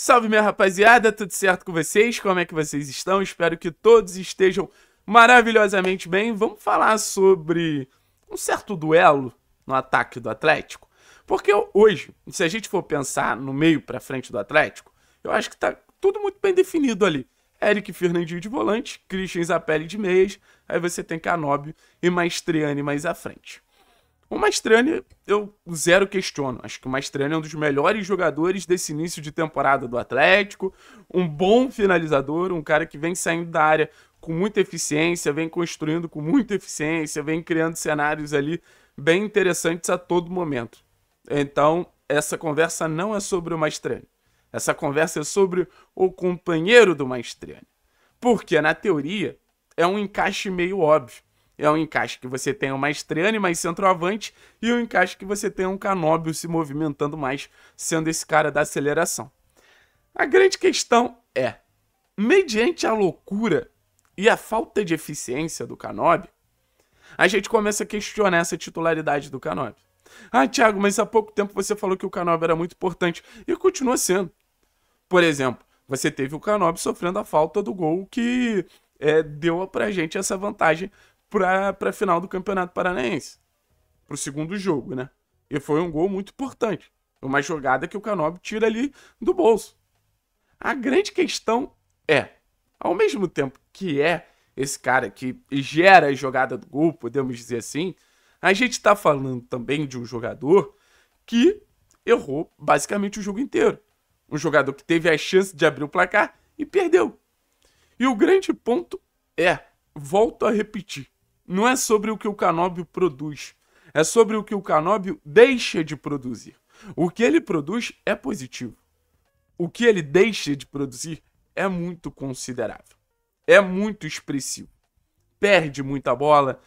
Salve minha rapaziada, tudo certo com vocês? Como é que vocês estão? Espero que todos estejam maravilhosamente bem. Vamos falar sobre um certo duelo no ataque do Atlético. Porque hoje, se a gente for pensar no meio para frente do Atlético, eu acho que tá tudo muito bem definido ali. Eric Fernandinho de volante, Christian Zapelli de meias, aí você tem Canóbio e Maestriani mais à frente. O Mastrani, eu zero questiono. Acho que o Mastrani é um dos melhores jogadores desse início de temporada do Atlético. Um bom finalizador, um cara que vem saindo da área com muita eficiência, vem construindo com muita eficiência, vem criando cenários ali bem interessantes a todo momento. Então, essa conversa não é sobre o Mastrani. Essa conversa é sobre o companheiro do Mastrani. Porque, na teoria, é um encaixe meio óbvio é um encaixe que você tenha um e mais centroavante e um encaixe que você tenha um Canóbio se movimentando mais, sendo esse cara da aceleração. A grande questão é, mediante a loucura e a falta de eficiência do Canóbio, a gente começa a questionar essa titularidade do Canóbio. Ah, Thiago, mas há pouco tempo você falou que o Canóbio era muito importante e continua sendo. Por exemplo, você teve o Canóbio sofrendo a falta do gol que é, deu pra gente essa vantagem para a final do Campeonato Paranaense, para o segundo jogo, né? E foi um gol muito importante. Uma jogada que o Canobi tira ali do bolso. A grande questão é, ao mesmo tempo que é esse cara que gera a jogada do gol, podemos dizer assim, a gente está falando também de um jogador que errou basicamente o jogo inteiro. Um jogador que teve a chance de abrir o placar e perdeu. E o grande ponto é, volto a repetir, não é sobre o que o Canóbio produz, é sobre o que o Canóbio deixa de produzir. O que ele produz é positivo. O que ele deixa de produzir é muito considerável. É muito expressivo. Perde muita bola,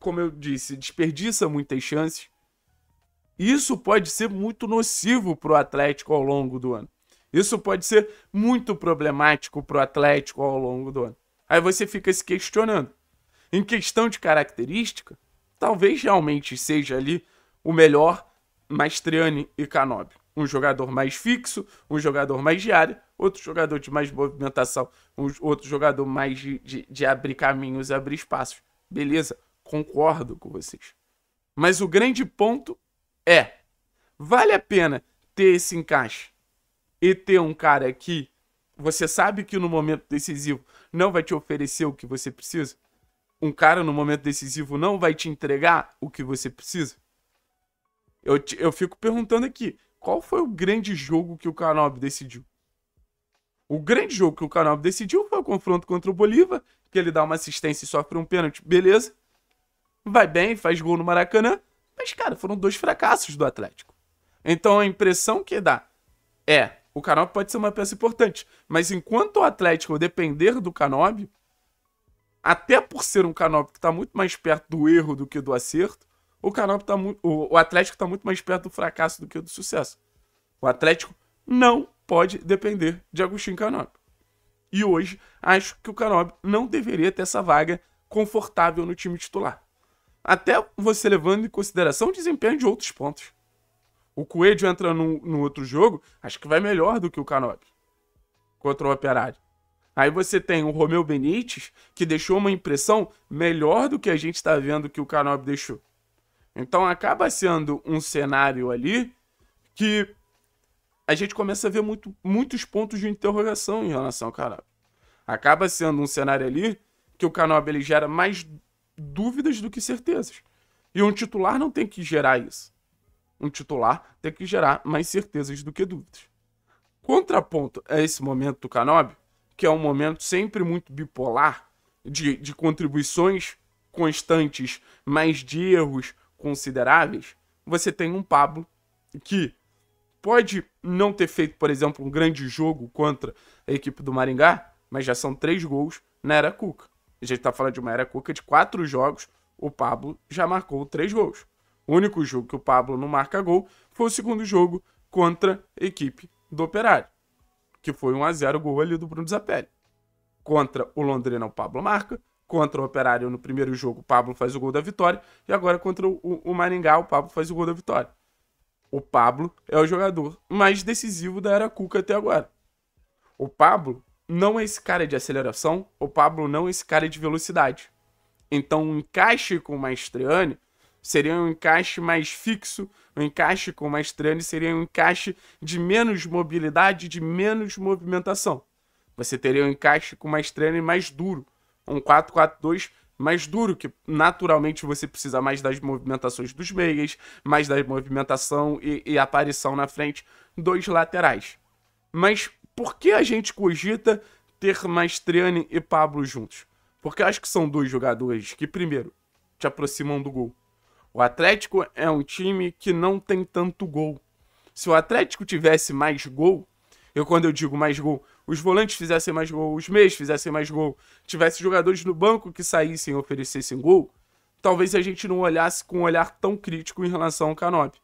como eu disse, desperdiça muitas chances. Isso pode ser muito nocivo para o Atlético ao longo do ano. Isso pode ser muito problemático para o Atlético ao longo do ano. Aí você fica se questionando. Em questão de característica, talvez realmente seja ali o melhor Maestriani e Canobi. Um jogador mais fixo, um jogador mais diário, outro jogador de mais movimentação, um outro jogador mais de, de, de abrir caminhos, abrir espaços. Beleza, concordo com vocês. Mas o grande ponto é: vale a pena ter esse encaixe e ter um cara que você sabe que no momento decisivo não vai te oferecer o que você precisa? um cara no momento decisivo não vai te entregar o que você precisa? Eu, te, eu fico perguntando aqui, qual foi o grande jogo que o Canob decidiu? O grande jogo que o Canob decidiu foi o confronto contra o Bolívar, que ele dá uma assistência e sofre um pênalti, beleza. Vai bem, faz gol no Maracanã, mas, cara, foram dois fracassos do Atlético. Então a impressão que dá é, o Canob pode ser uma peça importante, mas enquanto o Atlético depender do Canob, até por ser um Canópio que está muito mais perto do erro do que do acerto, o Canópio tá muito, o Atlético está muito mais perto do fracasso do que do sucesso. O Atlético não pode depender de Agostinho Canópio. E hoje acho que o Canópio não deveria ter essa vaga confortável no time titular. Até você levando em consideração o desempenho de outros pontos. O Coelho entra no, no outro jogo, acho que vai melhor do que o Canópio contra o Operário. Aí você tem o Romeu Benítez, que deixou uma impressão melhor do que a gente está vendo que o Canob deixou. Então acaba sendo um cenário ali que a gente começa a ver muito, muitos pontos de interrogação em relação ao Canob. Acaba sendo um cenário ali que o Canob ele gera mais dúvidas do que certezas. E um titular não tem que gerar isso. Um titular tem que gerar mais certezas do que dúvidas. Contraponto a esse momento do Canob, que é um momento sempre muito bipolar, de, de contribuições constantes, mas de erros consideráveis, você tem um Pablo que pode não ter feito, por exemplo, um grande jogo contra a equipe do Maringá, mas já são três gols na era Cuca. A gente está falando de uma era Cuca de quatro jogos, o Pablo já marcou três gols. O único jogo que o Pablo não marca gol foi o segundo jogo contra a equipe do Operário que foi 1 a 0 gol ali do Bruno Zapelli. Contra o Londrina, o Pablo marca. Contra o Operário no primeiro jogo, o Pablo faz o gol da vitória. E agora contra o, o Maringá, o Pablo faz o gol da vitória. O Pablo é o jogador mais decisivo da era Cuca até agora. O Pablo não é esse cara de aceleração, o Pablo não é esse cara de velocidade. Então, um encaixe com o Maestriani Seria um encaixe mais fixo, um encaixe com mais treino, seria um encaixe de menos mobilidade, de menos movimentação. Você teria um encaixe com uma e mais duro, um 4-4-2 mais duro, que naturalmente você precisa mais das movimentações dos meias, mais da movimentação e, e aparição na frente dos laterais. Mas por que a gente cogita ter Maestriani e Pablo juntos? Porque eu acho que são dois jogadores que, primeiro, te aproximam do gol. O Atlético é um time que não tem tanto gol. Se o Atlético tivesse mais gol, eu quando eu digo mais gol, os volantes fizessem mais gol, os meios fizessem mais gol, tivesse jogadores no banco que saíssem e oferecessem gol, talvez a gente não olhasse com um olhar tão crítico em relação ao Canop.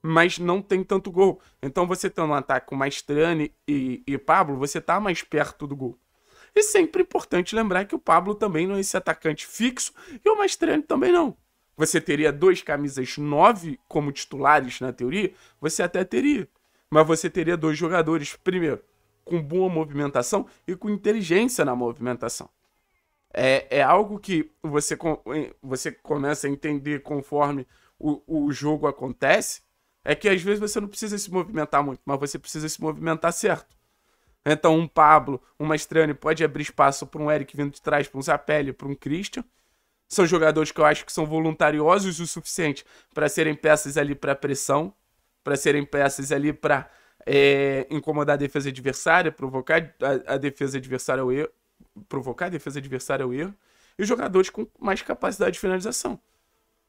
Mas não tem tanto gol. Então você tendo um ataque com Maestrani e, e Pablo, você está mais perto do gol. E sempre é importante lembrar que o Pablo também não é esse atacante fixo e o Maestrani também não você teria dois camisas nove como titulares na teoria, você até teria. Mas você teria dois jogadores, primeiro, com boa movimentação e com inteligência na movimentação. É, é algo que você, você começa a entender conforme o, o jogo acontece. É que às vezes você não precisa se movimentar muito, mas você precisa se movimentar certo. Então, um Pablo, um Mastrani pode abrir espaço para um Eric vindo de trás, para um Zapelli, para um Christian. São jogadores que eu acho que são voluntariosos o suficiente para serem peças ali para pressão, para serem peças ali para é, incomodar a defesa adversária, provocar a, a defesa adversária ao erro, provocar a defesa adversária ao erro, e jogadores com mais capacidade de finalização.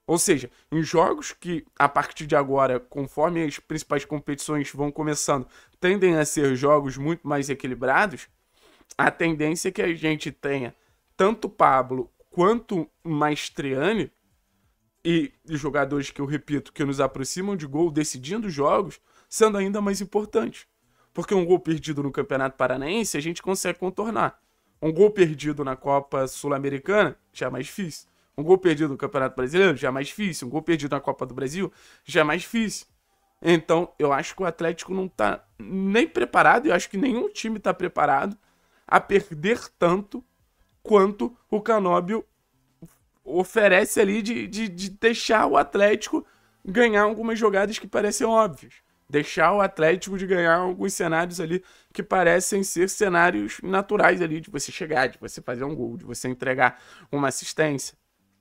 Ou seja, em jogos que a partir de agora, conforme as principais competições vão começando, tendem a ser jogos muito mais equilibrados, a tendência é que a gente tenha tanto Pablo quanto Maestriani e jogadores que eu repito que nos aproximam de gol decidindo jogos, sendo ainda mais importante. Porque um gol perdido no Campeonato Paranaense a gente consegue contornar. Um gol perdido na Copa Sul-Americana já é mais difícil. Um gol perdido no Campeonato Brasileiro já é mais difícil. Um gol perdido na Copa do Brasil já é mais difícil. Então, eu acho que o Atlético não está nem preparado, eu acho que nenhum time está preparado a perder tanto quanto o Canóbio oferece ali de, de, de deixar o Atlético ganhar algumas jogadas que parecem óbvias. Deixar o Atlético de ganhar alguns cenários ali que parecem ser cenários naturais ali, de você chegar, de você fazer um gol, de você entregar uma assistência.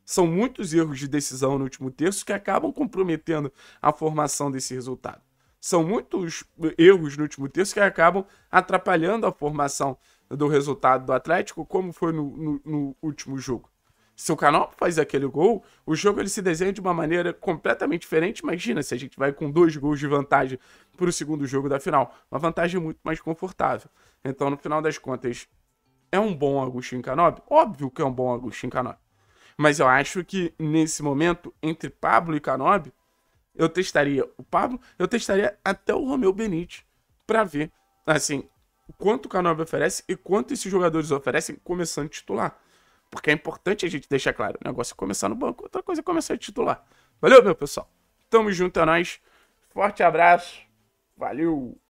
São muitos erros de decisão no último terço que acabam comprometendo a formação desse resultado. São muitos erros no último terço que acabam atrapalhando a formação do resultado do Atlético, como foi no, no, no último jogo. Se o Canal faz aquele gol, o jogo ele se desenha de uma maneira completamente diferente. Imagina se a gente vai com dois gols de vantagem para o segundo jogo da final. Uma vantagem muito mais confortável. Então, no final das contas, é um bom Agostinho Canobi? Óbvio que é um bom Agostinho Canobi. Mas eu acho que nesse momento, entre Pablo e Canobi, eu testaria o Pablo, eu testaria até o Romeu Benite para ver. Assim, quanto o Canobi oferece e quanto esses jogadores oferecem começando titular. Porque é importante a gente deixar claro, o negócio é começar no banco, outra coisa é começar titular. Valeu, meu pessoal. Tamo junto é nós. Forte abraço. Valeu.